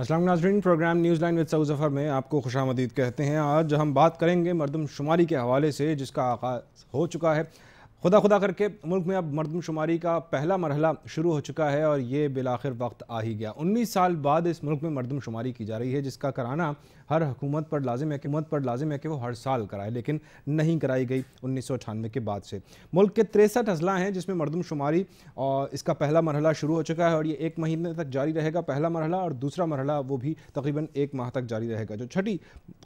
असलम नाजरीन programme news line with सऊ में आपको खुश मदीद कहते हैं आज हम बात करेंगे मरदम शुमारी के हवाले से जिसका आगाज़ हो चुका है खुदा खुदा करके मुल्क में अब मरदमशुमारी का पहला मरहला शुरू हो चुका है और ये बिलाखिर वक्त आ ही गया उन्नीस साल बाद इस मुल्क में मरदमशुमारी की जा रही है जिसका कराना हर हुकूमत पर लाजिम है हुकूमत पर लाजिम है कि वो हर साल कराए लेकिन नहीं कराई गई उन्नीस सौ अठानवे के बाद से मुल्क के तिरसठ अजला हैं जिसमें मरदमशुमारी और इसका पहला मरहला शुरू हो चुका है और ये एक महीने तक जारी रहेगा पहला मरहला और दूसरा मरहला वो भी तकरीबन एक माह तक जारी रहेगा जो छठी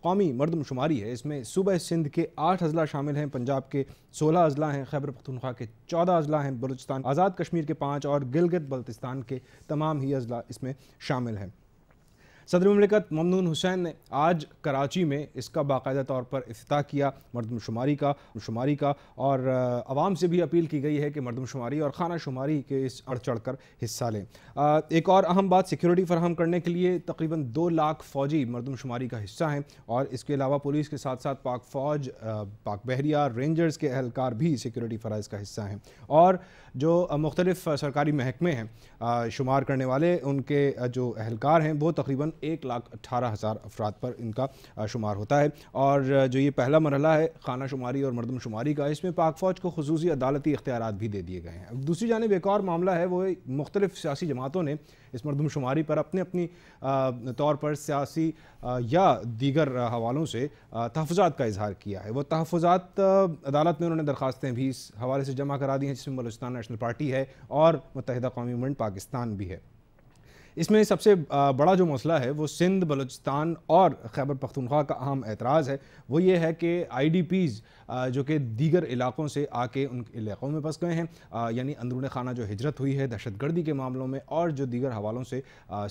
कौमी मरदमशुमारी है इसमें सूबह सिंध के आठ अजला शामिल हैं पंजाब के सोलह अजला हैं खैबर पखतनख्वा के चौदह अजला हैं बलूचिस्तान आज़ाद कश्मीर के पाँच और गिलगित बल्तिस्तान के तमाम ही अजला इसमें शामिल हैं सदर ममलिकत ममनून हुसैन ने आज कराची में इसका बाकायदा तौर पर अफ्ताह किया मरदमशुमारी का शुमारी का और आवाम से भी अपील की गई है कि मरदमशुमारी और खाना शुमारी के इस अड़ चढ़ कर हिस्सा लें एक और अहम बात सिक्योरिटी फराहम करने के लिए तकरीबन दो लाख फ़ौजी मरदमशुमारी का हिस्सा हैं और इसके अलावा पुलिस के साथ साथ पाक फ़ौज पाक बहरिया रेंजर्स के अहलकार भी सिक्योरिटी फ़राज़ का हिस्सा हैं और जो मुख्तलिफ़ सरकारी महकमे हैं शुमार करने वाले उनके जो अहलकार हैं वो तकरीबन तकरीबन एक लाख अट्ठारह हज़ार अफराद पर इनका शुमार होता है और जो ये पहला मरहला है खाना शुमारी और मरदमशुमारी का इसमें पाक फ़ौज को खसूस अदालती इख्तियार भी दे दिए गए हैं अब दूसरी जानब एक और मामला है वो मुख्तलिफ सियासी जमातों ने इस मरदमशुमारी पर अपने अपनी तौर पर सियासी या दीगर हवालों से तहफ़ात का इजहार किया है वह तहफ़ात अदालत में उन्होंने दरखास्तें भी इस हवाले से जमा करा दी हैं जिसमें बलोचिस्तान नेशनल पार्टी है और मुतहदा कौमी मूवमेंट पाकिस्तान भी है इसमें सबसे बड़ा जो मसला है वो सिंध बलूचिस्तान और खैबर पख्तूनख्वा का अहम एतराज़ है वो ये है कि आई डी पीज़ जो कि दीगर इलाकों से आके उन इलाकों में फंस गए हैं यानी अंदरून खाना जो हिजरत हुई है दहशत गर्दी के मामलों में और जो दीगर हवालों से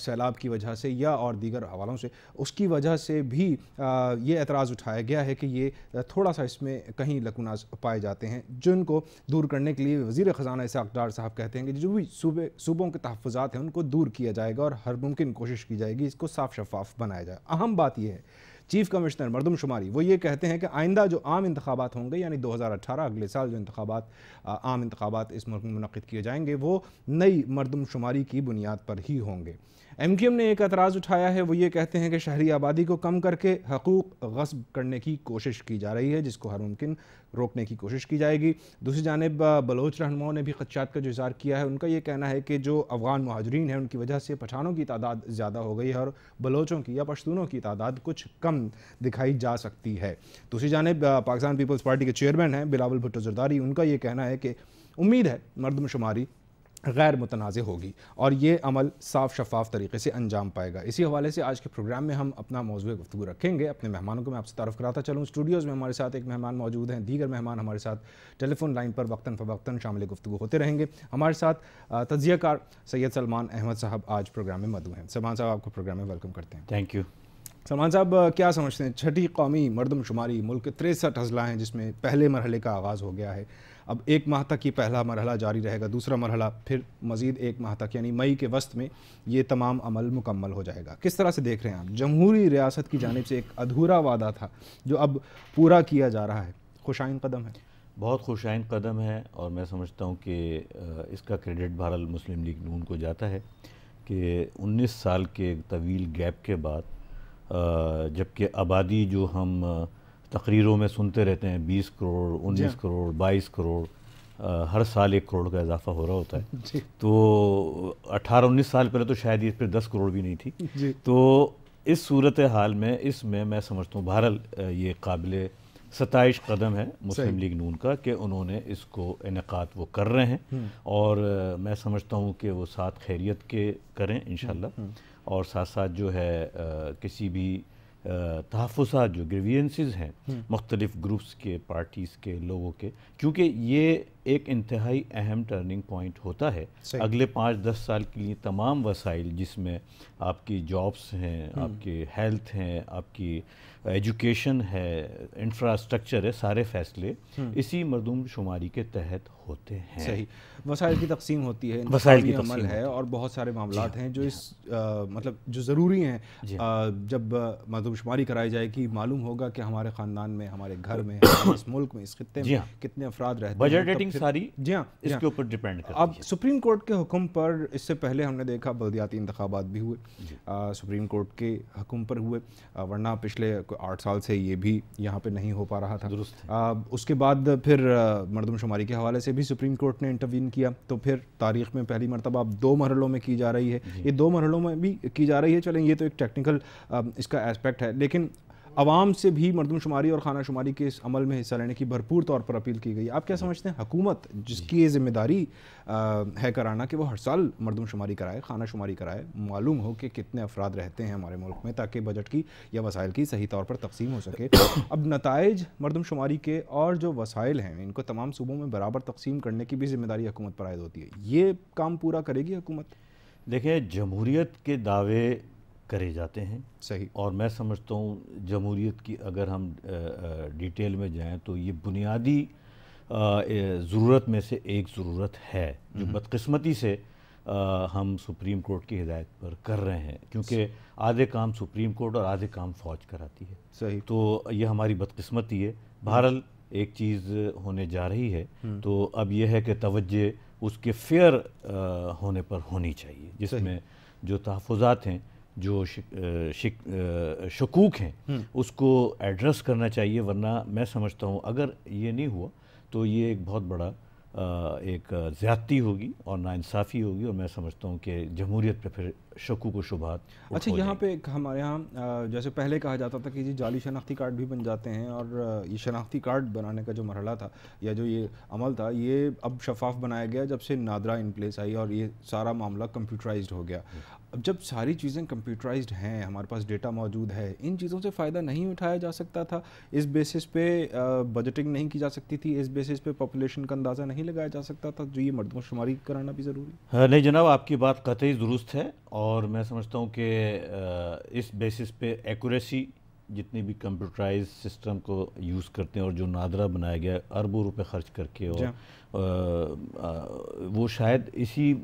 सैलाब की वजह से या और दीगर हवालों से उसकी वजह से भी ये एतराज़ उठाया गया है कि ये थोड़ा सा इसमें कहीं लकुनाज पाए जाते हैं जिनको दूर करने के लिए वज़ी ख़जाना इसाकदार साहब कहते हैं कि जो भी सूबे सूबों के तहफ़ात हैं उनको दूर किया जाए जाएगा और हर मुमकिन कोशिश की जाएगी इसको साफ शफाफ बनाया जाए अहम बात यह है चीफ कमिश्नर मरदमशुमारी वो ये कहते हैं कि आइंदा जो आम इंतबात होंगे यानी 2018 अगले साल जो इंतबात आम इंतबात इस मुल्क में मनद किए जाएंगे वो नई मरदमशुमारी की बुनियाद पर ही होंगे एम क्यू एम ने एक एतराज़ उठाया है वो ये कहते हैं कि शहरी आबादी को कम करके हकूक़ गस्ब करने की कोशिश की जा रही है जिसको हर मुमकिन रोकने की कोशिश की जाएगी दूसरी जानब बलोच रहनुमाओं ने भी खदशात का जो इजहार किया है उनका ये कहना है कि जो अफगान महाजरीन है उनकी वजह से पठानों की तादाद ज़्यादा हो गई है और बलोचों की या पश्तूनों की तादाद कुछ कम दिखाई जा सकती है दूसरी जानब पाकिस्तान पीपल्स पार्टी के चेयरमैन हैं बिलावल भुट्टो जरदारी उनका ये कहना है कि उम्मीद है मरदमशुमारी गैर मुतनाज़ होगी और ये अमल साफ शफाफ तरीके से अंजाम पाएगा इसी हवाले से आज के प्रोग्राम में हम अपना मौजूद गुफ्तु रखेंगे अपने मेहमानों को मैं आपसे तारफ़ कराता चलूँ स्टूडियोज़ में हमारे साथ एक मेहमान मौजूद हैं दीगर मेहमान हमारे साथ टेलीफोन लाइन पर वक्ता फ़वक्ता शामिल गुफ्तु होते रहेंगे हमारे साथ तजिया कार सैद सलमान अहमद साहब आज प्रोग्राम में मधु हैं सलमान साहब आपको प्रोग्राम में वेलकम करते हैं थैंक यू सलमान साहब क्या समझते हैं छठी कौमी मरदमशुमारी मुल्क तिरसठ अजला हैं जिसमें पहले मरहले का आगाज़ हो गया है अब एक माह तक ये पहला मरहला जारी रहेगा दूसरा मरहला फिर मज़ीद एक माह तक यानी मई के वस्त में ये तमाम अमल मुकम्मल हो जाएगा किस तरह से देख रहे हैं आप जमहूरी रियासत की जानब से एक अधूरा वादा था जो अब पूरा किया जा रहा है खुशाइन कदम है बहुत खुशाइन कदम है और मैं समझता हूँ कि इसका credit Bharat Muslim league Noon को जाता है कि 19 साल के तवील गैप के बाद जबकि आबादी जो हम तकरीरों में सुनते रहते हैं बीस करोड़ उन्नीस करोड़ बाईस करोड़ आ, हर साल एक करोड़ का इजाफा हो रहा होता है तो अठारह उन्नीस साल पहले तो शायद इस पर दस करोड़ भी नहीं थी तो इस सूरत हाल में इसमें मैं समझता हूँ बहरल ये काबिल सताइश कदम है मुस्लिम लीग नून का कि उन्होंने इसको इनका वो कर रहे हैं हम्म। और मैं समझता हूँ कि वो साथ खैरियत के करें इन हम्म, हम्म। और साथ साथ जो है आ, किसी भी तहफ़ात जो ग्रीवियंसेस हैं मुख्तलिफ़ ग्रुप्स के पार्टीज़ के लोगों के क्योंकि ये एक इंतहाई अहम टर्निंग पॉइंट होता है अगले पाँच दस साल के लिए तमाम वसाइल जिसमें आपकी जॉब्स हैं हम्म। आपके हेल्थ हैं आपकी एजुकेशन है इंफ्रास्ट्रक्चर है सारे फैसले हम्म। इसी मरदम शुमारी के तहत होते हैं सही वसाइल की तकसीम होती है वसाइल की अमल है और बहुत सारे मामला हैं जो हाँ। इस आ, हाँ। मतलब जो ज़रूरी हैं हाँ। जब मरदम शुमारी कराई जाएगी मालूम होगा कि हमारे ख़ानदान में हमारे घर में इस मुल्क में इस खत्ते में कितने अफराद रहते हैं सारी जी हाँ इसके हाँ। ऊपर डिपेंड अब सुप्रीम कोर्ट के हुक्म पर इससे पहले हमने देखा बल्दियाती इंतबात भी हुए आ, सुप्रीम कोर्ट के हुक्म पर हुए आ, वरना पिछले आठ साल से ये भी यहाँ पे नहीं हो पा रहा था दुरुस्त आ, उसके बाद फिर मरदमशुमारी के हवाले से भी सुप्रीम कोर्ट ने इंटरवीन किया तो फिर तारीख में पहली मरतबा दो मरहलों में की जा रही है ये दो मरहलों में भी की जा रही है चलें ये तो एक टेक्निकल इसका एस्पेक्ट है लेकिन आवाम से भी मरदमशुमारी और खाना शुमारी के इस अमल में हिस्सा लेने की भरपूर तौर पर अपील की गई आप क्या समझते हैं हुकूमत जिसकी ये जिम्मेदारी है कराना कि वो हर साल मरदमशुमारी कराए खाना शुमारी कराए मालूम हो कि कितने अफराद रहते हैं हमारे मुल्क में ताकि बजट की या वसाइल की सही तौर पर तकसीम हो सके अब नतज मरदमशुमारी के और जो वसाइल हैं इनको तमाम सूबों में बराबर तकसीम करने की भी जिम्मेदारी हुकूमत पर आयद होती है ये काम पूरा करेगी हुकूमत देखिए जमहूरीत के दावे करे जाते हैं सही और मैं समझता हूँ जमहूरीत की अगर हम डिटेल में जाएं तो ये बुनियादी ज़रूरत में से एक ज़रूरत है जो हम्म। बदकस्मती से आ, हम सुप्रीम कोर्ट की हिदायत पर कर रहे हैं क्योंकि आधे काम सुप्रीम कोर्ट और आधे काम फ़ौज कराती है सही तो ये हमारी बदकस्मती है भारत हम्म। एक चीज़ होने जा रही है हम्म। तो अब यह है कि तवज्जे उसके फेयर होने पर होनी चाहिए जिसमें जो तहफ़ात हैं जो शिक, शिक, शकूक हैं हम्म। उसको एड्रेस करना चाहिए वरना मैं समझता हूँ अगर ये नहीं हुआ तो ये एक बहुत बड़ा एक ज़्यादती होगी और नाानसाफ़ी होगी और मैं समझता हूँ कि जमहूरीत पे फिर शकूक व शुभात अच्छा यहाँ पे हमारे यहाँ जैसे पहले कहा जाता था कि जी जाली शनाख्ती कार्ड भी बन जाते हैं और ये शनाख्ती कार्ड बनाने का जो मरहला था या जो ये अमल था ये अब शफाफ बनाया गया जब से नादरा इन प्लेस आई और ये सारा मामला कंप्यूटराइज हो गया अब जब सारी चीज़ें कंप्यूटराइज हैं हमारे पास डेटा मौजूद है इन चीज़ों से फ़ायदा नहीं उठाया जा सकता था इस बेसिस पे बजटिंग नहीं की जा सकती थी इस बेसिस पे पॉपुलेशन का अंदाज़ा नहीं लगाया जा सकता था जो तो ये मर्दमशुमारी कराना भी ज़रूरी हाँ, नहीं जनाब आपकी बात कतई दुरुस्त है और मैं समझता हूँ कि इस बेसिस पे एक्यूरेसी जितनी भी कंप्यूटराइज सिस्टम को यूज़ करते हैं और जो नादरा बनाया गया अरबों रुपये खर्च करके और वो शायद इसी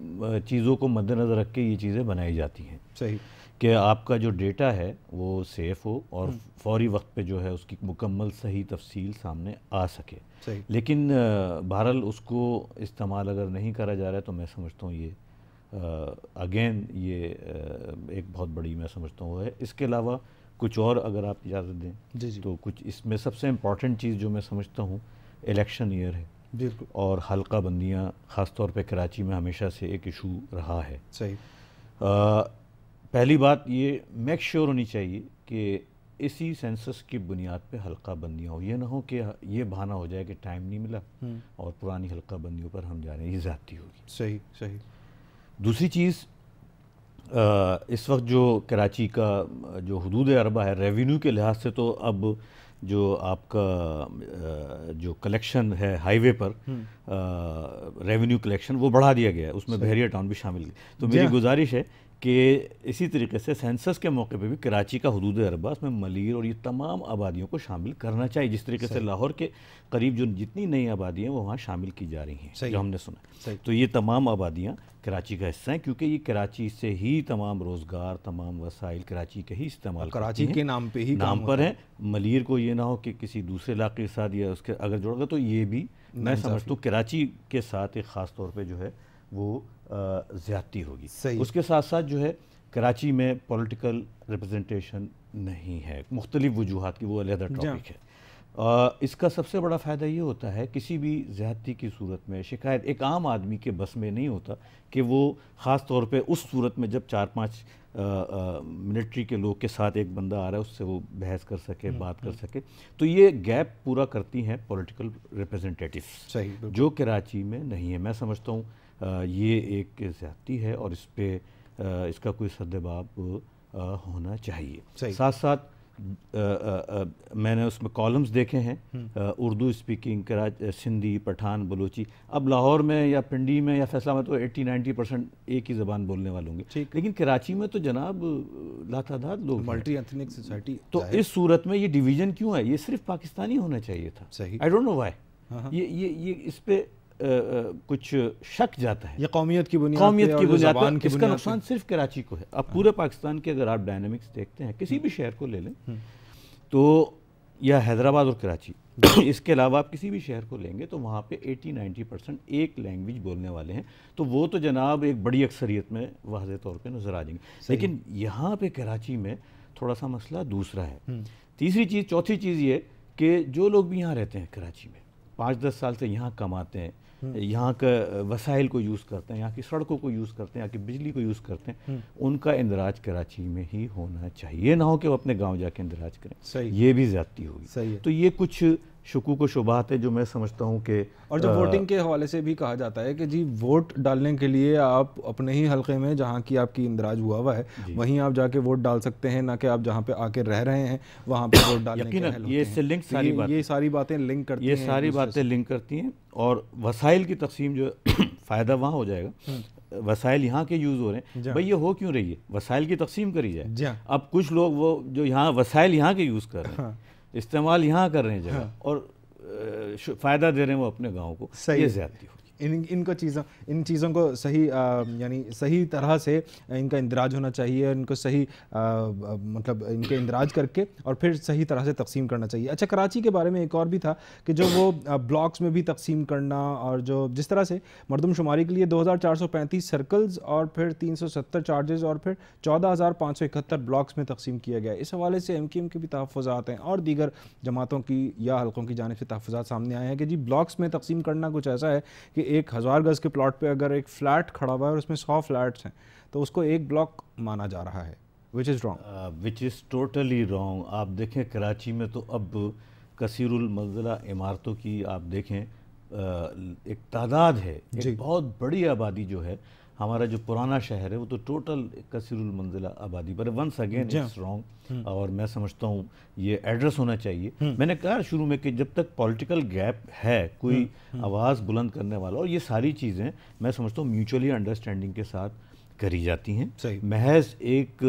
चीज़ों को मद्देनज़र रख के ये चीज़ें बनाई जाती हैं सही कि आपका जो डेटा है वो सेफ़ हो और हम्म। फौरी वक्त पे जो है उसकी मुकम्मल सही तफसील सामने आ सके लेकिन बहरहाल उसको इस्तेमाल अगर नहीं करा जा रहा है तो मैं समझता हूँ ये अगेन ये एक बहुत बड़ी मैं समझता हूँ है इसके अलावा कुछ और अगर आप इजाज़त दें जी जी। तो कुछ इसमें सबसे इम्पॉर्टेंट चीज़ जो मैं समझता हूँ इलेक्शन ईयर है बिल्कुल और हल्का बंदियाँ ख़ास तौर पर कराची में हमेशा से एक इशू रहा है सही आ, पहली बात ये मेक श्योर होनी चाहिए कि इसी सेंसस की बुनियाद पे हल्का बंदियाँ हो ये ना हो कि ये बहाना हो जाए कि टाइम नहीं मिला हम्म। और पुरानी हल्का बंदियों पर हम जा रहे हैं ये ज़्यादती होगी सही सही दूसरी चीज़ इस वक्त जो कराची का जो हदूद अरबा है रेवेन्यू के लिहाज से तो अब जो आपका जो कलेक्शन है हाईवे पर रेवेन्यू हम्म। कलेक्शन वो बढ़ा दिया गया है उसमें बहरिया टाउन भी शामिल तो मेरी हाँ। गुजारिश है कि इसी तरीके से सेंसस के मौके पे भी कराची का हदूद अरबा उसमें मलिर और ये तमाम आबादियों को शामिल करना चाहिए जिस तरीके से लाहौर के करीब जो जितनी नई आबादियाँ वो वहाँ शामिल की जा रही हैं जो हमने सुना तो ये तमाम आबादियाँ कराची का हिस्सा है क्योंकि ये कराची से ही तमाम रोज़गार तमाम वसाइल कराची के ही इस्तेमाल कराची के नाम पे ही नाम पर है मलिर को ये ना हो कि किसी दूसरे इलाके के साथ या उसके अगर जोड़ गए तो ये भी मैं समझता हूँ कराची के साथ एक ख़ास तौर पर जो है वो ज़्यादती होगी सही उसके साथ साथ जो है कराची में पॉलिटिकल रिप्रेजेंटेशन नहीं है मुख्तलिफ वजूहत की वो अलहदा टॉपिक है आ, इसका सबसे बड़ा फ़ायदा ये होता है किसी भी ज़्यादती की सूरत में शिकायत एक आम आदमी के बस में नहीं होता कि वो ख़ास तौर पर उस सूरत में जब चार पाँच मिलिट्री के लोग के साथ एक बंदा आ रहा है उससे वो बहस कर सके हम्म, बात कर हम्म। सके तो ये गैप पूरा करती हैं पॉलिटिकल रिप्रेजेंटेटिव्स जो कराची में नहीं है मैं समझता हूँ ये एक ज़्यादती है और इस पर इसका कोई सदबाब होना चाहिए साथ साथ आ, आ, आ, मैंने उसमें कॉलम्स देखे हैं हम्म। उर्दू स्पीकिंग कराच सिंधी पठान बलोची अब लाहौर में या पिंडी में या फैसला में तो 80 90 परसेंट एक ही ज़बान बोलने वाले होंगे लेकिन कराची में तो जनाब लातादार लोग मल्टी एथनिक सोसाइटी तो इस सूरत में ये डिवीज़न क्यों है ये सिर्फ पाकिस्तानी होना चाहिए था आई डोंट नो वाई ये ये ये इस पर कुछ शक जाता है कौमियत की बुनियाद कौमियत की बुनियाद इसका नुकसान सिर्फ कराची को है अब हाँ। पूरे पाकिस्तान के अगर आप डायनामिक्स देखते हैं किसी हम्म। भी शहर को ले लें हम्म। तो या हैदराबाद और कराची इसके अलावा आप किसी भी शहर को लेंगे तो वहाँ पे 80-90 परसेंट एक लैंग्वेज बोलने वाले हैं तो वो तो जनाब एक बड़ी अक्सरियत में वाज तौर पे नज़र आ जाएंगे लेकिन यहाँ पे कराची में थोड़ा सा मसला दूसरा है हम्म। तीसरी चीज़ चौथी चीज़ ये कि जो लोग भी यहाँ रहते हैं कराची में पाँच दस साल से यहाँ कमाते हैं हम्म। यहाँ का वसाइल को यूज़ करते हैं यहाँ की सड़कों को यूज़ करते हैं यहाँ की बिजली को यूज़ करते हैं हम्म। उनका इंदराज कराची में ही होना चाहिए ना हो कि वो अपने गाँव जाके इंदराज करें ये भी ज़्यादती होगी तो ये कुछ शकू को शुबात है जो मैं समझता हूँ कि और जब वोटिंग के हवाले से भी कहा जाता है कि जी वोट डालने के लिए आप अपने ही हलके में जहाँ की आपकी इंदराज हुआ हुआ है वहीं आप जाके वोट डाल सकते हैं ना कि आप जहाँ पे आके रह रहे हैं वहाँ पे वोट डालने के ये इससे लिंक तो सारी बात ये सारी बातें लिंक करती ये सारी बातें लिंक करती हैं और वसाइल की तकसीम जो फ़ायदा वहाँ हो जाएगा हम्म। वसाइल यहाँ के यूज़ हो रहे हैं भाई ये हो क्यों रही है वसाइल की तकसीम करी जाए अब कुछ लोग वो जो यहाँ वसाइल यहाँ के यूज़ कर रहे हैं हाँ। इस्तेमाल यहाँ कर रहे हैं जगह हाँ। और फ़ायदा दे रहे हैं वो अपने गाँव को ये ज्यादा इन इनको चीज़ों इन चीज़ों को सही यानी सही तरह से इनका इंदराज होना चाहिए इनको सही आ, मतलब इनके इंदराज करके और फिर सही तरह से तकसीम करना चाहिए अच्छा कराची के बारे में एक और भी था कि जो वो ब्लॉक्स में भी तकसीम करना और जो जिस तरह से मरदमशुमारी के लिए दो सर्कल्स और फिर तीन चार्जेस और फिर चौदह ब्लॉक्स में तकसीम किया गया इस हवाले से एम के एम के भी तहफ़ात हैं और दीगर जमातों की या हल्कों की जानब से तहफ़ात सामने आए हैं कि जी ब्लॉक्स में तकसीम करना कुछ ऐसा है कि एक हज़ार गज़ के प्लॉट पे अगर एक फ्लैट खड़ा हुआ है और उसमें सौ फ्लैट्स हैं तो उसको एक ब्लॉक माना जा रहा है which is wrong which is totally wrong आप देखें कराची में तो अब कसरमंजिला इमारतों की आप देखें uh, एक तादाद है एक बहुत बड़ी आबादी जो है हमारा जो पुराना शहर है वो तो टोटल कसरुल मंजिला आबादी पर वंस अगेन इट्स रॉन्ग और मैं समझता हूँ ये एड्रेस होना चाहिए हम्म। मैंने कहा शुरू में कि जब तक पॉलिटिकल गैप है कोई हम्म, हम्म। आवाज़ बुलंद करने वाला और ये सारी चीज़ें मैं समझता हूँ म्यूचुअली अंडरस्टैंडिंग के साथ करी जाती हैं महज एक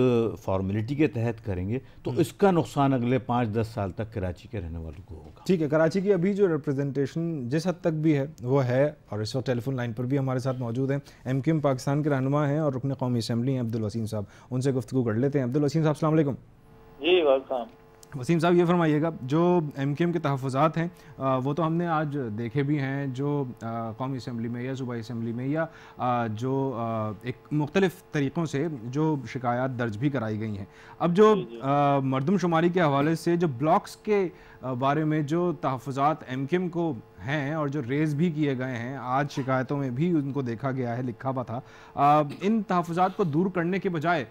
फॉर्मेलिटी के तहत करेंगे तो हम्म। इसका नुकसान अगले पाँच दस साल तक कराची के रहने वालों को होगा ठीक है कराची की अभी जो रिप्रेजेंटेशन जिस हद तक भी है वो है और इस वक्त टेलीफोन लाइन पर भी हमारे साथ मौजूद हैं एम क्यूम पाकिस्तान के रहनुमा हैं और रुकने कौमी असम्बली हैं अब्दुल वसीम साहब उनसे गुफ्तु कर लेते हैं अब्दुल वसीम साहब अलैक्म जी वाल वसीम साहब ये फरमाइएगा जो एम के एम के तहफ़ात हैं वो तो हमने आज देखे भी हैं जो कौमी असम्बली में या सूबाई इसम्बली में या आ, जो आ, एक मुख्तलिफ़ तरीक़ों से जो शिकायत दर्ज भी कराई गई हैं अब जो मरदमशुमारी के हवाले से जो ब्लॉक्स के बारे में जो तहफ़ात एम के एम को हैं और जो रेज़ भी किए गए हैं आज शिकायतों में भी उनको देखा गया है लिखा हुआ था इन तहफ़ात को दूर करने के बजाय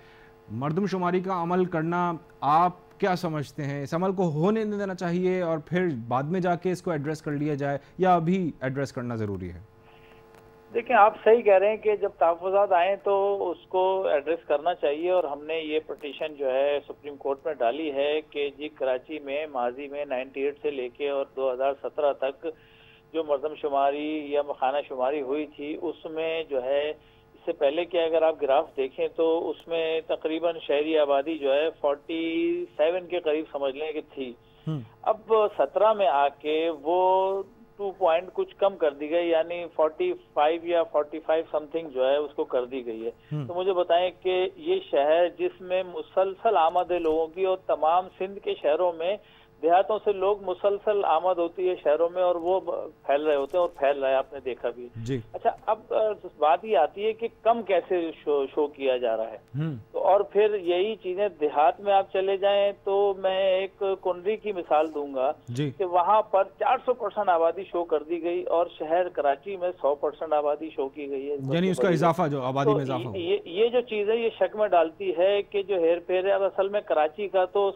मरदमशुमारी का अमल करना आप क्या समझते हैं इस अमल को होने नहीं देना चाहिए और फिर बाद में जाके इसको एड्रेस कर लिया जाए या अभी एड्रेस करना ज़रूरी है देखिए आप सही कह रहे हैं कि जब तहफात आए तो उसको एड्रेस करना चाहिए और हमने ये पटिशन जो है सुप्रीम कोर्ट में डाली है कि जी कराची में माजी में 98 से लेके और 2017 तक जो मरदमशुमारी या मखाना शुमारी हुई थी उसमें जो है इससे पहले के अगर आप ग्राफ देखें तो उसमें तकरीबन शहरी आबादी जो है 47 के करीब समझ लें कि थी हम्म। अब 17 में आके वो टू पॉइंट कुछ कम कर दी गई यानी 45 या 45 समथिंग जो है उसको कर दी गई है हम्म। तो मुझे बताएं कि ये शहर जिसमें मुसलसल आमद है लोगों की और तमाम सिंध के शहरों में देहातों से लोग मुसलसल आमद होती है शहरों में और वो फैल रहे होते हैं और फैल रहा है आपने देखा भी जी। अच्छा अब बात ये आती है कि कम कैसे शो, शो किया जा रहा है हम्म। तो और फिर यही चीजें देहात में आप चले जाएं तो मैं एक कुंडली की मिसाल दूंगा कि वहां पर 400 परसेंट आबादी शो कर दी गई और शहर कराची में सौ परसेंट आबादी शो की गई है यानी तो उसका इजाफा जो आबादी में तो ये ये जो चीज है ये शक में डालती है कि जो हेर फेर है अब असल में कराची का तो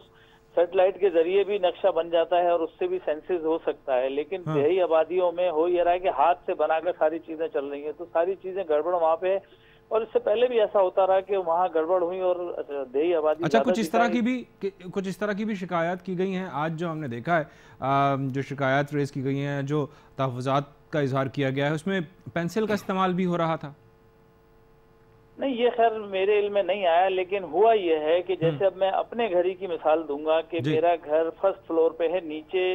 सेटेलाइट के जरिए भी नक्शा बन जाता है और उससे भी सेंसेस हो सकता है लेकिन हाँ। यही आबादियों में हो ये रहा है कि हाथ से बनाकर सारी चीजें चल रही है तो सारी चीजें गड़बड़ वहाँ पे और इससे पहले भी ऐसा होता रहा कि वहाँ गड़बड़ हुई और देही आबादी अच्छा कुछ इस तरह की भी कुछ इस तरह की भी शिकायत की गई है आज जो हमने देखा है जो शिकायत रेज की गई है जो तहफात का इजहार किया गया है उसमें पेंसिल का इस्तेमाल भी हो रहा था नहीं ये खैर मेरे इल में नहीं आया लेकिन हुआ यह है कि जैसे हम्म। अब मैं अपने घर ही की मिसाल दूंगा कि मेरा घर फर्स्ट फ्लोर पे है नीचे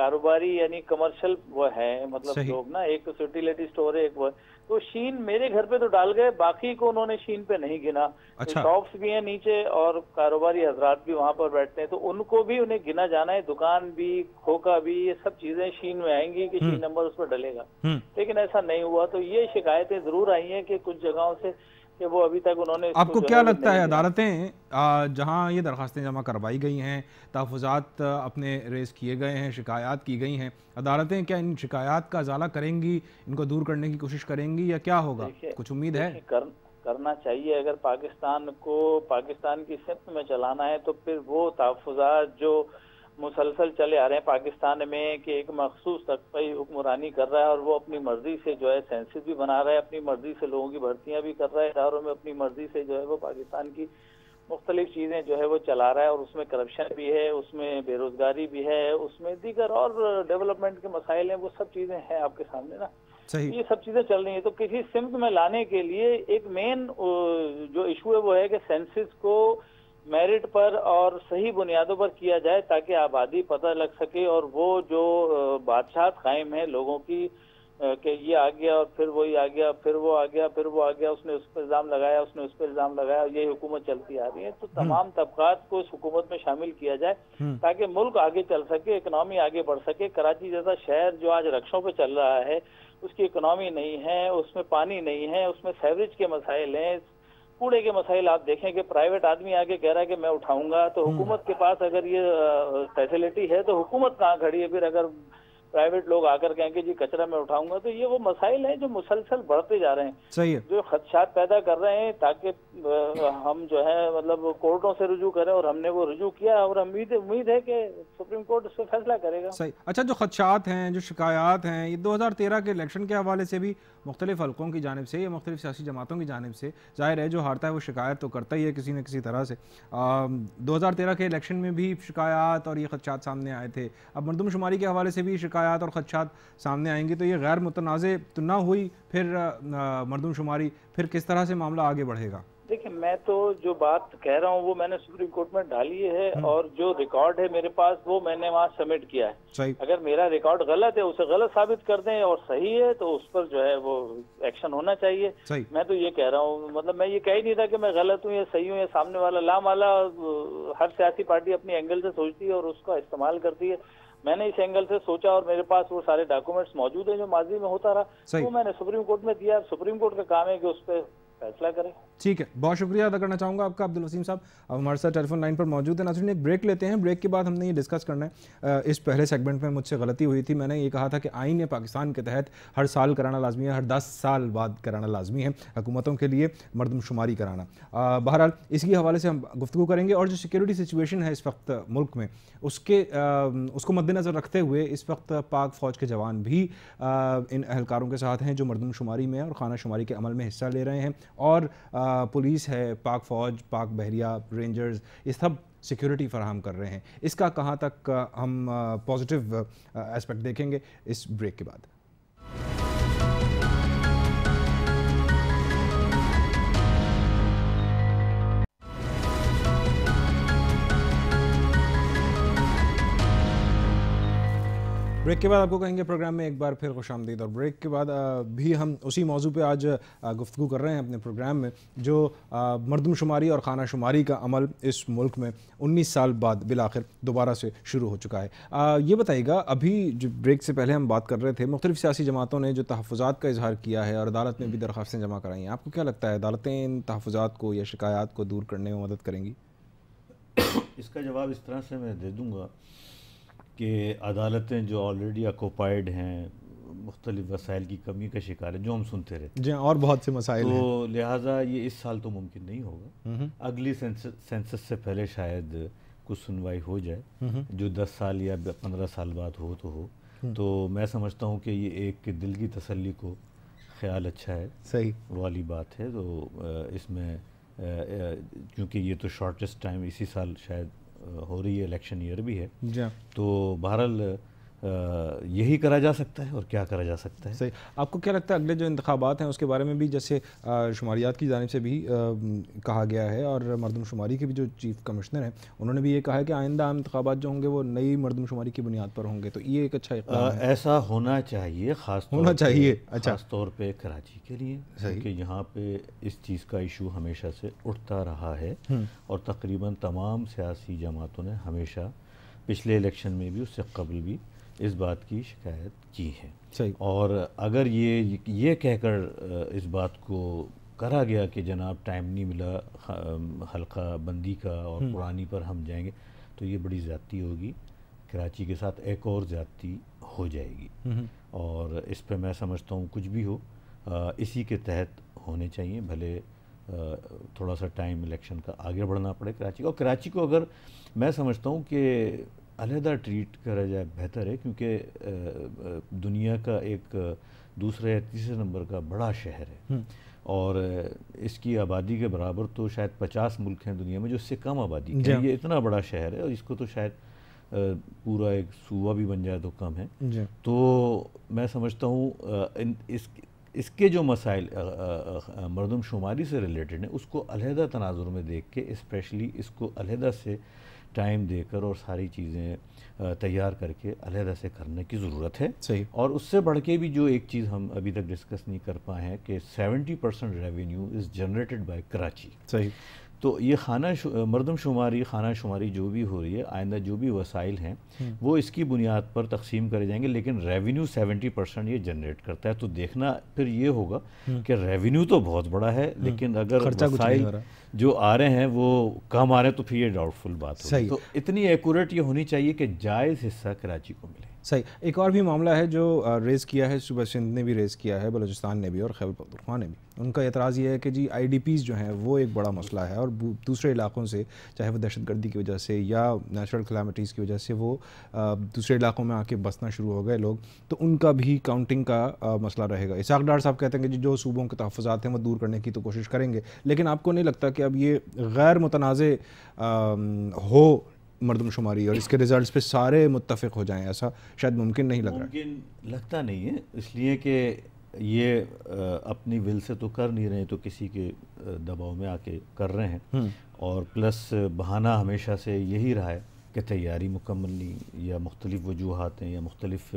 कारोबारी यानी कमर्शियल वो है मतलब लोग ना एक तो यूटिलिटी स्टोर है एक वो तो शीन मेरे घर पे तो डाल गए बाकी को उन्होंने शीन पे नहीं गिना तो अच्छा। शॉप्स भी हैं नीचे और कारोबारी हजरात भी वहां पर बैठते हैं तो उनको भी उन्हें गिना जाना है दुकान भी खोखा भी ये सब चीजें शीन में आएंगी कि शीन नंबर उस पर डलेगा हम्म। लेकिन ऐसा नहीं हुआ तो ये शिकायतें जरूर आई हैं कि कुछ जगहों से लेकिन वो अभी तक उन्होंने आपको क्या लगता है अदालतें जहाँ ये दरखास्तें जमा करवाई गई हैं तहफात अपने रेज किए गए हैं शिकायत की गई हैं अदालतें क्या इन शिकायत का अजाला करेंगी इनको दूर करने की कोशिश करेंगी या क्या होगा कुछ उम्मीद है कर, करना चाहिए अगर पाकिस्तान को पाकिस्तान की सिमत में चलाना है तो फिर वो तहफात जो मुसलसल चले आ रहे हैं पाकिस्तान में कि एक मखसूस तक ही हुक्मरानी कर रहा है और वो अपनी मर्जी से जो है सेंसिस भी बना रहा है अपनी मर्जी से लोगों की भर्तियां भी कर रहा है इदारों में अपनी मर्जी से जो है वो पाकिस्तान की मुख्तलिफ चीज़ें जो है वो चला रहा है और उसमें करप्शन भी है उसमें बेरोजगारी भी है उसमें दीगर और डेवलपमेंट के मसाइल हैं वो सब चीज़ें हैं आपके सामने ना ये सब चीज़ें चल रही हैं तो किसी सिमत में लाने के लिए एक मेन जो इशू है वो है कि सेंसिस को मेरिट पर और सही बुनियादों पर किया जाए ताकि आबादी पता लग सके और वो जो बादशाह कायम है लोगों की कि ये आ गया और फिर वही आ गया फिर वो आ गया फिर वो आ गया उसने उस पर इल्ज़ाम लगाया उसने उस पर इल्ज़ाम लगाया ये हुकूमत चलती आ रही है तो हम्म। तमाम तबकात को इस हुकूमत में शामिल किया जाए हम्म। ताकि मुल्क आगे चल सके इकनॉमी आगे बढ़ सके कराची जैसा शहर जो आज रक्षों पर चल रहा है उसकी इकनॉमी नहीं है उसमें पानी नहीं है उसमें सेवरेज के मसाइल हैं कूड़े के मसाइल आप देखें कि प्राइवेट आदमी आगे कह रहा है कि मैं उठाऊंगा तो हम्म। हुकूमत के पास अगर ये फैसिलिटी है तो हुकूमत कहाँ खड़ी है फिर अगर प्राइवेट लोग आकर कहेंगे जी कचरा मैं उठाऊंगा तो ये वो मसाइल हैं जो मुसलसल बढ़ते जा रहे हैं सही है। जो खदशात पैदा कर रहे हैं ताकि हम जो है मतलब कोर्टों से रुजू करें और हमने वो रुजू किया और उम्मीद उम्मीद है कि सुप्रीम कोर्ट इस फैसला करेगा सही अच्छा जो खदशात हैं जो शिकायत हैं ये दो हज़ार तेरह के इलेक्शन के हवाले से भी मुख्तलिफ हल्कों की जानब से या मुख्तलिफ सियासी जमातों की जानब से जाहिर है जो हारता है वो शिकायत तो करता ही है किसी न किसी तरह से दो हज़ार तेरह के इलेक्शन में भी शिकायत और ये खदशात सामने आए थे अब मरदमशुमारी के हवाले से भी शिकायत शिकायत और खदशात सामने आएंगे तो ये गैर मुतनाज़ तो ना हुई फिर मरदमशुमारी फिर किस तरह से मामला आगे बढ़ेगा देखिए मैं तो जो बात कह रहा हूँ वो मैंने सुप्रीम कोर्ट में डाली है हम्म। और जो रिकॉर्ड है मेरे पास वो मैंने वहाँ सबमिट किया है अगर मेरा रिकॉर्ड गलत है उसे गलत साबित कर दें और सही है तो उस पर जो है वो एक्शन होना चाहिए मैं तो ये कह रहा हूँ मतलब मैं ये कह ही नहीं था कि मैं गलत हूँ या सही हूँ या सामने वाला लाम वाला हर सियासी पार्टी अपनी एंगल से सोचती है और उसका इस्तेमाल करती है मैंने इस एंगल से सोचा और मेरे पास वो सारे डॉक्यूमेंट्स मौजूद हैं जो माजी में होता रहा वो मैंने सुप्रीम कोर्ट में दिया सुप्रीम कोर्ट का काम है कि उस पर फैसला करें ठीक है बहुत शुक्रिया अदा करना चाहूँगा आपका अब्दुल वसीम साहब अब हमारे साथ टेलीफोन लाइन पर मौजूद है नाजरीन एक ब्रेक लेते हैं ब्रेक के बाद हमने ये डिस्कस करना है इस पहले सेगमेंट में मुझसे गलती हुई थी मैंने ये कहा था कि आइन पाकिस्तान के तहत हर साल कराना लाजमी है हर दस साल बाद कराना लाजमी है हकूमतों के लिए मरदमशुमारी कराना बहरहाल इसके हवाले से हम गुफ्तु करेंगे और जो सिक्योरिटी सिचुएशन है इस वक्त मुल्क में उसके उसको मद्देनज़र रखते हुए इस वक्त पाक फ़ौज के जवान भी इन अहलकारों के साथ हैं जो मरदमशुमारी में और खाना शुमारी के अमल में हिस्सा ले रहे हैं और पुलिस है पाक फ़ौज पाक बहरिया रेंजर्स ये सब सिक्योरिटी फराहम कर रहे हैं इसका कहाँ तक हम पॉजिटिव एस्पेक्ट देखेंगे इस ब्रेक के बाद ब्रेक के बाद आपको कहेंगे प्रोग्राम में एक बार फिर खुश आमदीद और ब्रेक के बाद भी हम उसी मौजू पे आज गुफ्तु कर रहे हैं अपने प्रोग्राम में जो मरदमशुमारी और खाना शुमारी का अमल इस मुल्क में 19 साल बाद बिल आखिर दोबारा से शुरू हो चुका है ये बताइएगा अभी जो ब्रेक से पहले हम बात कर रहे थे मुख्तलिफ सियासी जमातों ने जो तहफ़ात का इजहार किया है और अदालत में भी दरख्वास्तें जमा कराई हैं आपको क्या लगता है अदालतें इन तहफ़ात को या शिकायात को दूर करने में मदद करेंगी इसका जवाब इस तरह से मैं दे दूँगा कि अदालतें जो ऑलरेडी अकोपाइड हैं मुख्तलिफ वसाइल की कमी का शिकार है जो हम सुनते रहे जी हाँ, और बहुत से मसाइल तो लिहाजा ये इस साल तो मुमकिन नहीं होगा अगली सेंसस, से पहले शायद कुछ सुनवाई हो जाए जो दस साल या पंद्रह साल बाद हो तो हो हम्म। तो मैं समझता हूँ कि ये एक दिल की तसल्ली को ख्याल अच्छा है सही वाली बात है तो इसमें क्योंकि ये तो शॉर्टेस्ट टाइम इसी साल शायद हो रही है इलेक्शन ईयर भी है हाँ। तो बहरहाल यही करा जा सकता है और क्या करा जा सकता है सही आपको क्या लगता है अगले जो इंतबात हैं उसके बारे में भी जैसे शुमारियात की जानब से भी आ, कहा गया है और मरदमशुमारी के भी जो चीफ कमिश्नर हैं उन्होंने भी ये कहा है कि आइंदा आम इंतबात जो होंगे वो नई मरदमशुमारी की बुनियाद पर होंगे तो ये एक अच्छा आ, ऐसा होना चाहिए खास होना चाहिए अच्छा खास तौर पर कराची के लिए क्योंकि यहाँ पर इस चीज़ का इशू हमेशा से उठता रहा है हम्म। और तकरीबन तमाम सियासी जमातों ने हमेशा पिछले इलेक्शन में भी उससे कबल भी इस बात की शिकायत की है सही और अगर ये ये कहकर इस बात को करा गया कि जनाब टाइम नहीं मिला हल्का बंदी का और हम्म। पुरानी पर हम जाएंगे तो ये बड़ी ज़्यादती होगी कराची के साथ एक और ज़्यादती हो जाएगी हम्म, हम्म। और इस पर मैं समझता हूँ कुछ भी हो इसी के तहत होने चाहिए भले थोड़ा सा टाइम इलेक्शन का आगे बढ़ना पड़े कराची को और कराची को अगर मैं समझता हूँ कि अलहदा ट्रीट करा जाए बेहतर है क्योंकि दुनिया का एक दूसरा या तीसरे नंबर का बड़ा शहर है हम्म। और इसकी आबादी के बराबर तो शायद पचास मुल्क हैं दुनिया में जो इससे कम आबादी है हाँ। ये इतना बड़ा शहर है और इसको तो शायद पूरा एक सूबा भी बन जाए तो कम है हाँ। तो मैं समझता हूँ इस इसके जो मसाइल मरदमशुमारी से रिलेटेड हैं उसको अलहदा तनाजुर में देख के इस्पेशली इसको अलहदा से टाइम देकर और सारी चीज़ें तैयार करके अलहदा से करने की ज़रूरत है सही और उससे बढ़ के भी जो एक चीज़ हम अभी तक डिस्कस नहीं कर पाए हैं कि 70 percent revenue is generated by Karachi सही तो ये खाना मरदम शुमारी खाना शुमारी जो भी हो रही है आइंदा जो भी वसाइल हैं हम्म। वो इसकी बुनियाद पर तकसीम करे जाएंगे लेकिन रेवेन्यू सेवेंटी परसेंट ये जनरेट करता है तो देखना फिर ये होगा हम्म। कि रेवेन्यू तो बहुत बड़ा है हम्म। लेकिन अगर वसाइल जो आ रहे हैं वो कम आ रहे हैं तो फिर ये डाउटफुल बात है तो इतनी एकूरेट ये होनी चाहिए कि जायज़ हिस्सा कराची को मिले सही एक और भी मामला है जो रेज़ किया है सुबह सिंध ने भी रेज़ किया है बलोचिस्तान ने भी और खैबर पख्तुनख्वा ने भी उनका एतराज़ ये है कि जी आईडीपीज़ जो हैं वो एक बड़ा मसला है और दूसरे इलाकों से चाहे वो दहशत गर्दी की वजह से या नेचुरल कलामिटीज़ की वजह से वो दूसरे इलाकों में आके बसना शुरू हो गए लोग तो उनका भी काउंटिंग का मसला रहेगा इसाक डार साहब कहते हैं कि जो सूबों के तहफ़ात हैं वो दूर करने की तो कोशिश करेंगे लेकिन आपको नहीं लगता कि अब ये गैर मुतनाज़ हो मरदमशुमारी और इसके रिजल्ट पे सारे मुतफ़ हो जाएँ ऐसा शायद मुमकिन नहीं लग रहा है लगता नहीं है इसलिए कि ये अपनी विल से तो कर नहीं रहे तो किसी के दबाव में आके कर रहे हैं हम्म। और प्लस बहाना हमेशा से यही रहा है कि तैयारी मुकम्मल नहीं या मुख्तलिफ वजूहत हैं या मुख्तलिफ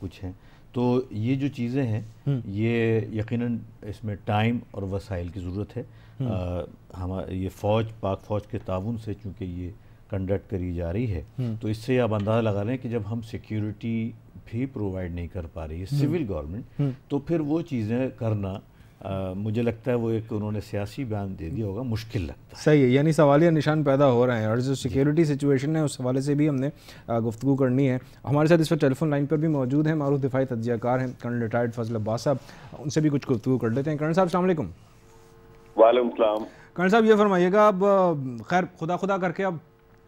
कुछ हैं तो ये जो चीज़ें हैं हम्म। ये यकीनन इसमें टाइम और वसाइल की ज़रूरत है हम हम्म। ये फ़ौज पाक फ़ौज के ताउन से चूँकि ये कंडक्ट करी जा रही है हम्म। तो इससे आप अंदाज़ा लगा रहे हैं कि जब हम सिक्योरिटी भी प्रोवाइड नहीं कर पा रही है सिविल गवर्नमेंट तो फिर वो चीज़ें करना आ, मुझे लगता है वो एक उन्होंने सियासी बयान दे दिया होगा मुश्किल लगता है सही है यानी सवालिया निशान पैदा हो रहे हैं और जो सिक्योरिटी सिचुएशन है उस हवाले से भी हमने गुफ्तु करनी है हमारे साथ इस वक्त टेलीफोन लाइन पर भी मौजूद हैं मारूफ दिफाई तजियाकार हैं कर्नल रिटायर्ड फजल अब्बास साहब उनसे भी कुछ गुफ्तु कर लेते हैं कर्नल साहब सामक वाले कर्नल साहब ये फरमाइएगा अब खैर खुदा खुदा करके अब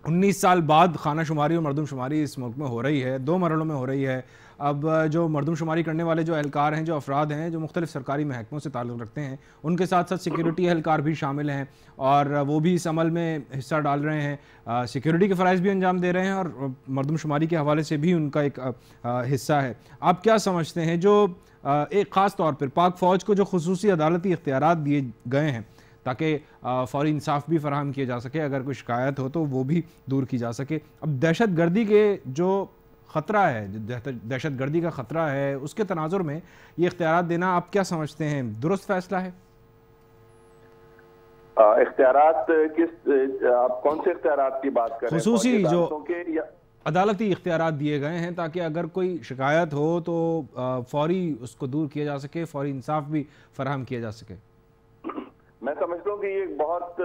उन्नीस साल बाद खाना शुमारी और शुमारी इस मुल्क में हो रही है दो मरलों में हो रही है अब जो मरदम शुमारी करने वाले जो अहलकार हैं जो अफराद हैं जो मुख्तलिफ सरकारी महकमों से ताल्लुक़ रखते हैं उनके साथ साथ सिक्योरिटी अहलकार भी शामिल हैं और वो भी इस अमल में हिस्सा डाल रहे हैं सिक्योरिटी के फ़रज़ भी अंजाम दे रहे हैं और मरदम शुमारी के हवाले से भी उनका एक हिस्सा है आप क्या समझते हैं जो एक ख़ास तौर पर पाक फ़ौज को जो खसूसी अदालती इख्तियार दिए गए हैं ताकि फ़ौरी इंसाफ भी फराहम किया जा सके अगर कोई शिकायत हो तो वो भी दूर की जा सके अब दहशत गर्दी के जो ख़तरा है दहशत गर्दी का ख़तरा है उसके तनाजुर में ये इख्तियार देना आप क्या समझते हैं दुरुस्त फैसला है इख्तियार जो अदालती इख्तियार दिए गए हैं ताकि अगर कोई शिकायत हो तो फौरी उसको दूर किया जा सके फौरी इंसाफ भी फराहम किया जा सके मैं समझता हूँ कि ये बहुत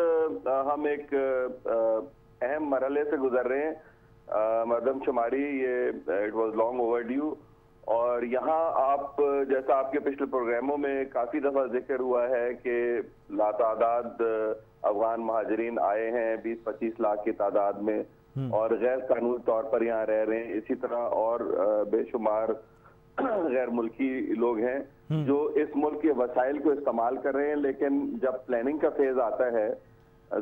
हम एक अहम मरहले से गुजर रहे हैं मरदम शुमारी ये it was long overdue और यहाँ आप जैसा आपके पिछले प्रोग्रामों में काफ़ी दफ़ा जिक्र हुआ है कि लातादाद अफगान महाजरीन आए हैं 20-25 लाख की तादाद में हम्म। और गैर कानूनी तौर पर यहाँ रह रहे हैं इसी तरह और बेशुमार गैर मुल्की लोग हैं हम्म। जो इस मुल्क के वसाइल को इस्तेमाल कर रहे हैं लेकिन जब प्लानिंग का फेज आता है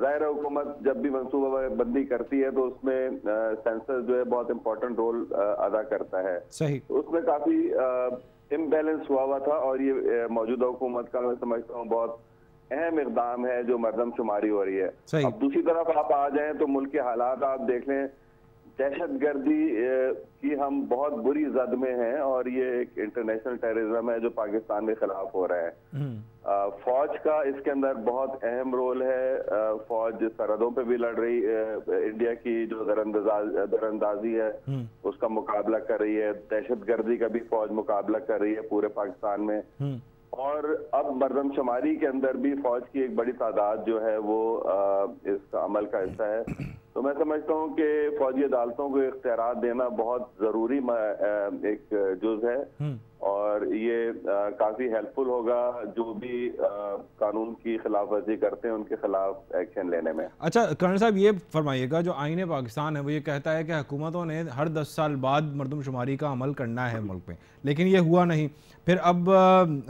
ज़ाहिर हुकूमत जब भी मनसूबा बंदी करती है तो उसमें सेंसर जो है बहुत इंपॉर्टेंट रोल अदा करता है सही तो उसमें काफ़ी इम्बेलेंस हुआ हुआ था और ये मौजूदा हुकूमत का मैं समझता हूँ बहुत अहम इकदाम है जो मरदम शुमारी हो रही है अब दूसरी तरफ आप आ जाए तो मुल्क के हालात आप देख लें दहशत गर्दी की हम बहुत बुरी जद में हैं और ये एक इंटरनेशनल टेररिज्म है जो पाकिस्तान के खिलाफ हो रहा है हम्म। फौज का इसके अंदर बहुत अहम रोल है फौज सरहदों पे भी लड़ रही इंडिया की जो दरअंदाजी है हम्म। उसका मुकाबला कर रही है दहशत गर्दी का भी फौज मुकाबला कर रही है पूरे पाकिस्तान में हम्म। और अब मरदमशुमारी के अंदर भी फौज की एक बड़ी तादाद जो है वो इस अमल का हिस्सा है तो मैं समझता हूँ कि फौजी अदालतों को इख्तियार देना बहुत ज़रूरी एक जुज है हम्म। और ये काफी हेल्पफुल होगा जो भी आ, कानून की खिलाफ वर्जी करते हैं उनके खिलाफ एक्शन लेने में अच्छा कर्नल साहब ये फरमाइएगा जो आइन पाकिस्तान है वो ये कहता है कि हुकूमतों ने हर दस साल बाद मरदमशुमारी का अमल करना है मुल्क में लेकिन ये हुआ नहीं फिर अब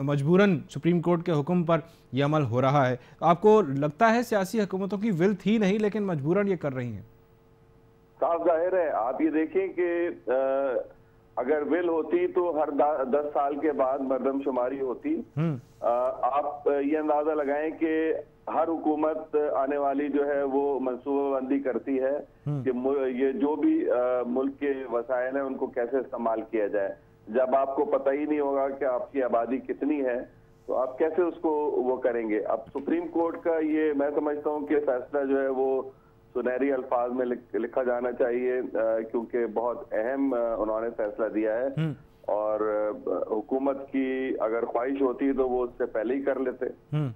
मजबूरन सुप्रीम कोर्ट के हुक्म पर यह अमल हो रहा है आपको लगता है सियासी हुकूमतों की विल थी नहीं लेकिन मजबूरन ये कर रही है साफ जाहिर है आप ये देखें कि अगर विल होती तो हर दस साल के बाद मरदमशुमारी होती हम्म। आ, आप ये अंदाजा लगाएं कि हर हुकूमत आने वाली जो है वो मनसूबाबंदी करती है हम्म। कि ये जो भी आ, मुल्क के वसायल हैं उनको कैसे इस्तेमाल किया जाए जब आपको पता ही नहीं होगा कि आपकी आबादी कितनी है तो आप कैसे उसको वो करेंगे अब सुप्रीम कोर्ट का ये मैं समझता हूँ कि फैसला जो है वो सुनहरी अल्फाज में लिखा जाना चाहिए क्योंकि बहुत अहम उन्होंने फैसला दिया है हम्म। और हुकूमत की अगर ख्वाहिश होती तो वो उससे पहले ही कर लेते हम्म।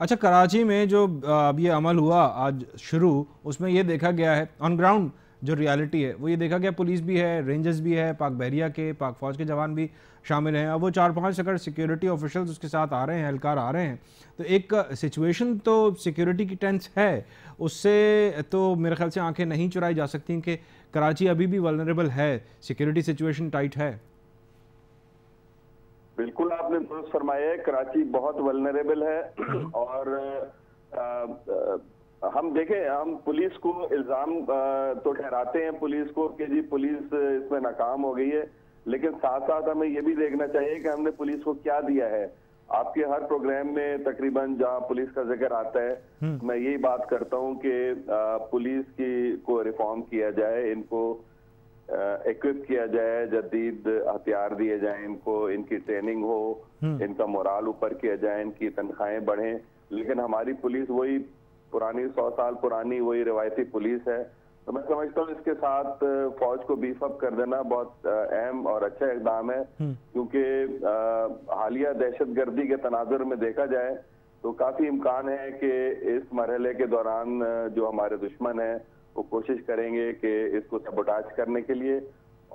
अच्छा कराची में जो अब ये अमल हुआ आज शुरू उसमें ये देखा गया है ऑन ग्राउंड जो रियलिटी है वो ये देखा गया पुलिस भी है रेंजर्स भी है पाक बहरिया के पाक फौज के जवान भी शामिल हैं अब वो चार पांच अगर सिक्योरिटी ऑफिशल्स उसके साथ आ रहे हैं एहलकार आ रहे हैं तो एक सिचुएशन तो सिक्योरिटी की टेंस है उससे तो मेरे ख्याल से आंखें नहीं चुराई जा सकती कि कराची अभी भी वलनरेबल है सिक्योरिटी सिचुएशन टाइट है बिल्कुल आपने दुरुस्त फरमाया है कराची बहुत वलनरेबल है हम्म। और आ, आ, हम देखें हम पुलिस को इल्ज़ाम तो ठहराते हैं पुलिस को कि जी पुलिस इसमें नाकाम हो गई है लेकिन साथ साथ हमें ये भी देखना चाहिए कि हमने पुलिस को क्या दिया है आपके हर प्रोग्राम में तकरीबन जहाँ पुलिस का जिक्र आता है हम्म। मैं यही बात करता हूँ कि पुलिस की को रिफॉर्म किया जाए इनको इक्विप किया जाए जदीद हथियार दिए जाए इनको इनकी ट्रेनिंग हो हम्म। इनका मोराल ऊपर किया जाए इनकी तनख्वाहें बढ़ें लेकिन हमारी पुलिस वही पुरानी सौ साल पुरानी वही रिवायती पुलिस है तो मैं समझता हूँ इसके साथ फौज को बीफ अप कर देना बहुत अहम और अच्छा इकदाम है हम्म। क्योंकि हालिया दहशत गर्दी के तनाजर में देखा जाए तो काफ़ी इम्कान है कि इस मरहले के दौरान जो हमारे दुश्मन है वो कोशिश करेंगे कि इसको सबोटाज करने के लिए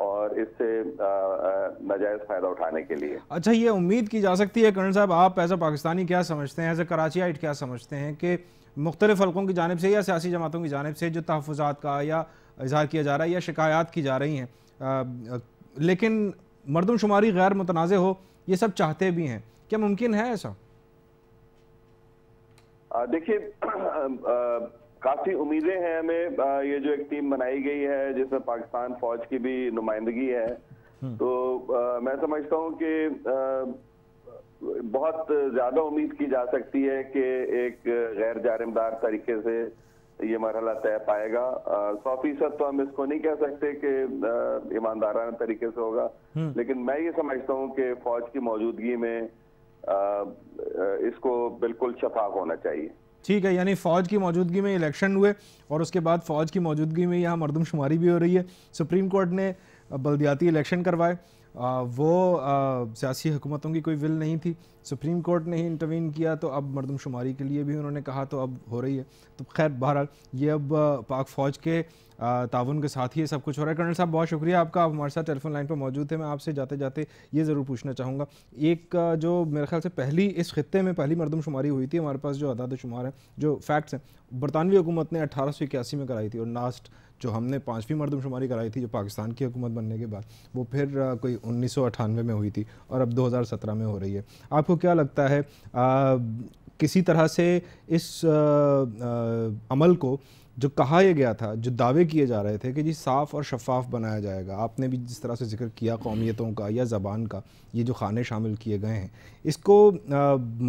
और इससे नाजायज फायदा उठाने के लिए अच्छा ये उम्मीद की जा सकती है कर्नल साहब आप एज अ पाकिस्तानी क्या समझते हैं एज अ कराची आइट क्या समझते हैं कि मुख्तलिफ हल्कों की जानब से या सियासी जमातों की जानब से जो तहफ़ात का या इजहार किया जा रहा है या शिकायत की जा रही हैं लेकिन मरदमशुमारी गैर मुतनाज़ हो ये सब चाहते भी हैं क्या मुमकिन है ऐसा देखिए काफ़ी उम्मीदें हैं हमें ये जो एक टीम बनाई गई है जिसमें पाकिस्तान फौज की भी नुमाइंदगी है हम्म। तो आ, मैं समझता हूँ कि बहुत ज्यादा उम्मीद की जा सकती है कि एक गैर जानबदार तरीके से ये मरहला तय पाएगा सौ फीसद तो हम इसको नहीं कह सकते कि ईमानदाराना तरीके से होगा हम्म। लेकिन मैं ये समझता हूँ कि फौज की मौजूदगी में इसको बिल्कुल शफाफ होना चाहिए ठीक है यानी फौज की मौजूदगी में इलेक्शन हुए और उसके बाद फौज की मौजूदगी में यहाँ मरदमशुमारी भी हो रही है सुप्रीम कोर्ट ने बल्दियाती इलेक्शन करवाए वो सियासी हुकूमतों की कोई विल नहीं थी सुप्रीम कोर्ट ने ही इंटरवीन किया तो अब मरदमशुमारी के लिए भी उन्होंने कहा तो अब हो रही है तो खैर बहरहाल ये अब पाक फ़ौज के ताउन के साथ ही ये सब कुछ हो रहा है कर्नल साहब बहुत शुक्रिया आपका आप हमारे साथ टेलीफोन लाइन पर मौजूद थे मैं आपसे जाते जाते ये ज़रूर पूछना चाहूँगा एक जो मेरे ख्याल से पहली इस खत्े में पहली मरदमशुमारी हुई थी हमारे पास जो अदाद शुमार हैं जो फैक्ट्स हैं बरतानवी हुकूमत ने अठारह में कराई थी और लास्ट जो हमने पाँचवीं मरदमशुमारी कराई थी जो पाकिस्तान की हुकूमत बनने के बाद वो फिर कोई उन्नीस में हुई थी और अब 2017 में हो रही है आपको क्या लगता है आ, किसी तरह से इस आ, आ, अमल को जो कहा यह गया था जो दावे किए जा रहे थे कि जी साफ़ और शफाफ बनाया जाएगा आपने भी जिस तरह से जिक्र किया कौमियतों का या ज़बान का ये जो खाने शामिल किए गए हैं इसको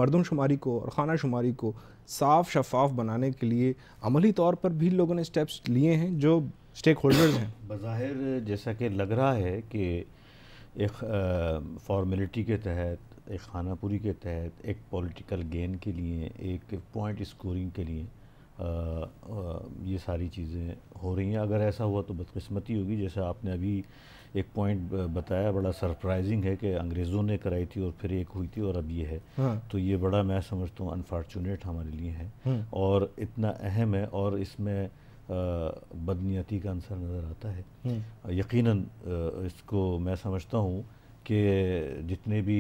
मरदमशुमारी को और खाना शुमारी को साफ शफाफ बनाने के लिए अमली तौर पर भी लोगों ने स्टेप्स लिए हैं जो स्टेक होल्डर्स हैं बज़ाहिर जैसा कि लग रहा है कि एक फॉर्मेलिटी के तहत एक खानापुरी के तहत एक पॉलिटिकल गेन के लिए एक पॉइंट स्कोरिंग के लिए ये सारी चीज़ें हो रही हैं अगर ऐसा हुआ तो बदकस्मती होगी जैसा आपने अभी एक पॉइंट बताया बड़ा सरप्राइजिंग है कि अंग्रेज़ों ने कराई थी और फिर एक हुई थी और अब ये है हाँ। तो ये बड़ा मैं समझता हूँ अनफॉर्चुनेट हमारे लिए है हाँ। और इतना अहम है और इसमें बदनीति का अंसर नज़र आता है हाँ। यकीनन इसको मैं समझता हूँ कि जितने भी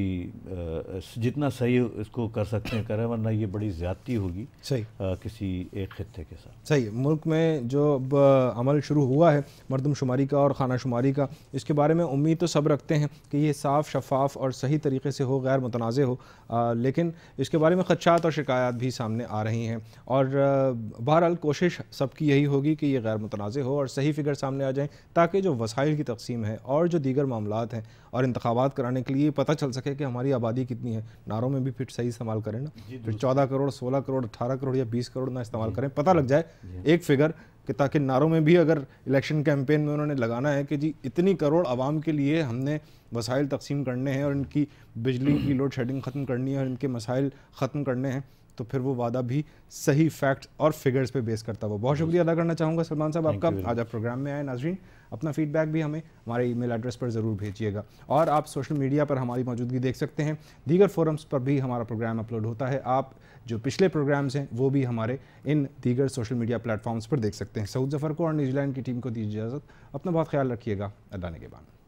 जितना सही इसको कर सकते हैं करें वरना ये बड़ी ज्यादती होगी सही आ, किसी एक खत्े के साथ सही मुल्क में जो अब अमल शुरू हुआ है मरदमशुमारी का और खाना शुमारी का इसके बारे में उम्मीद तो सब रखते हैं कि ये साफ़ शफाफ और सही तरीके से हो गैर मुतनाज़ हो आ, लेकिन इसके बारे में खदशात और शिकायत भी सामने आ रही हैं और बहरहाल कोशिश सबकी यही होगी कि ये गैर मुतनाज़ हो और सही फिगर सामने आ जाए ताकि जो वसाइल की तकसीम है और जो दीगर मामला हैं और इंतबात आबाद कराने के लिए पता चल सके कि हमारी आबादी कितनी है नारों में भी फिट सही इस्तेमाल करें ना फिर चौदह करोड़ सोलह करोड़ अठारह करोड़ या बीस करोड़ ना इस्तेमाल करें पता लग जाए एक फिगर कि ताकि नारों में भी अगर इलेक्शन कैंपेन में उन्होंने लगाना है कि जी इतनी करोड़ आवाम के लिए हमने वसाइल तकसीम करने हैं और इनकी बिजली की लोड शेडिंग ख़त्म करनी है और इनके मसाइल ख़त्म करने हैं तो फिर वो वादा भी सही फैक्ट और फिगर्स पे बेस करता हुआ बहुत शुक्रिया अदा करना चाहूँगा सलमान साहब आपका आज आप प्रोग्राम में आए नाजरीन अपना फीडबैक भी हमें हमारे ईमेल एड्रेस पर ज़रूर भेजिएगा और आप सोशल मीडिया पर हमारी मौजूदगी देख सकते हैं दीगर फोरम्स पर भी हमारा प्रोग्राम अपलोड होता है आप जो पिछले प्रोग्राम्स हैं वो भी हमारे इन दीगर सोशल मीडिया प्लेटफॉर्म्स पर देख सकते हैं सऊद जफर को और न्यूजीलैंड की टीम को दीजिए इजाज़त अपना बहुत ख्याल रखिएगा अदाने के बाद